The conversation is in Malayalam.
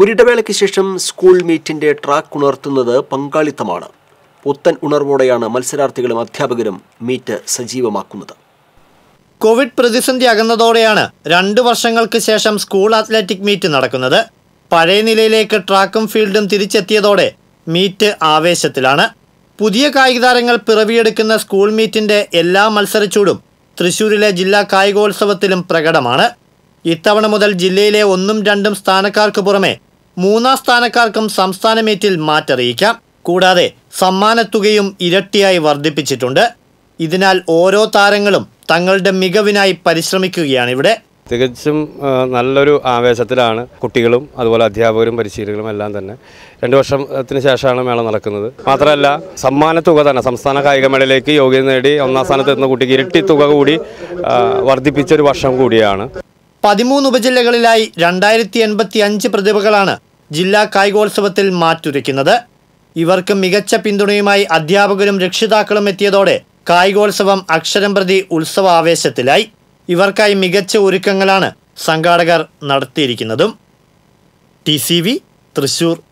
ഒരിടവേളയ്ക്ക് ശേഷം സ്കൂൾ മീറ്റിന്റെ ട്രാക്ക് ഉണർത്തുന്നത് പങ്കാളിത്തമാണ് പുത്തൻ ഉണർവോടെയാണ് മത്സരാർത്ഥികളും അധ്യാപകരും മീറ്റ് സജീവമാക്കുന്നത് കോവിഡ് പ്രതിസന്ധി അകന്നതോടെയാണ് രണ്ടു വർഷങ്ങൾക്ക് ശേഷം സ്കൂൾ അത്ലറ്റിക് മീറ്റ് നടക്കുന്നത് പഴയ നിലയിലേക്ക് ട്രാക്കും ഫീൽഡും തിരിച്ചെത്തിയതോടെ മീറ്റ് ആവേശത്തിലാണ് പുതിയ താരങ്ങൾ പിറവിയെടുക്കുന്ന സ്കൂൾ മീറ്റിന്റെ എല്ലാ മത്സരച്ചൂടും തൃശൂരിലെ ജില്ലാ കായികോത്സവത്തിലും പ്രകടമാണ് ഇത്തവണ മുതൽ ജില്ലയിലെ ഒന്നും രണ്ടും സ്ഥാനക്കാർക്ക് പുറമെ മൂന്നാം സ്ഥാനക്കാർക്കും സംസ്ഥാനമേറ്റിൽ മാറ്ററിയിക്കാം കൂടാതെ സമ്മാനത്തുകയും ഇരട്ടിയായി വർദ്ധിപ്പിച്ചിട്ടുണ്ട് ഇതിനാൽ ഓരോ താരങ്ങളും തങ്ങളുടെ മികവിനായി പരിശ്രമിക്കുകയാണ് ഇവിടെ തികച്ചും നല്ലൊരു ആവേശത്തിലാണ് കുട്ടികളും അതുപോലെ അധ്യാപകരും പരിശീലകരും എല്ലാം തന്നെ രണ്ട് വർഷത്തിന് ശേഷമാണ് മേള നടക്കുന്നത് മാത്രമല്ല സമ്മാനത്തുക തന്നെ സംസ്ഥാന കായികമേളയിലേക്ക് യോഗ്യത നേടി ഒന്നാം സ്ഥാനത്ത് എത്തുന്ന കുട്ടിക്ക് ഇരട്ടി തുക കൂടി വർദ്ധിപ്പിച്ചൊരു വർഷം കൂടിയാണ് പതിമൂന്ന് ഉപജില്ലകളിലായി രണ്ടായിരത്തി എൺപത്തി അഞ്ച് പ്രതിഭകളാണ് ജില്ലാ കായികോത്സവത്തിൽ മാറ്റുരയ്ക്കുന്നത് ഇവർക്ക് മികച്ച പിന്തുണയുമായി അധ്യാപകരും രക്ഷിതാക്കളും എത്തിയതോടെ കായികോത്സവം അക്ഷരം പ്രതി ഉത്സവ ആവേശത്തിലായി ഇവർക്കായി മികച്ച ഒരുക്കങ്ങളാണ് സംഘാടകർ നടത്തിയിരിക്കുന്നതും ടി തൃശൂർ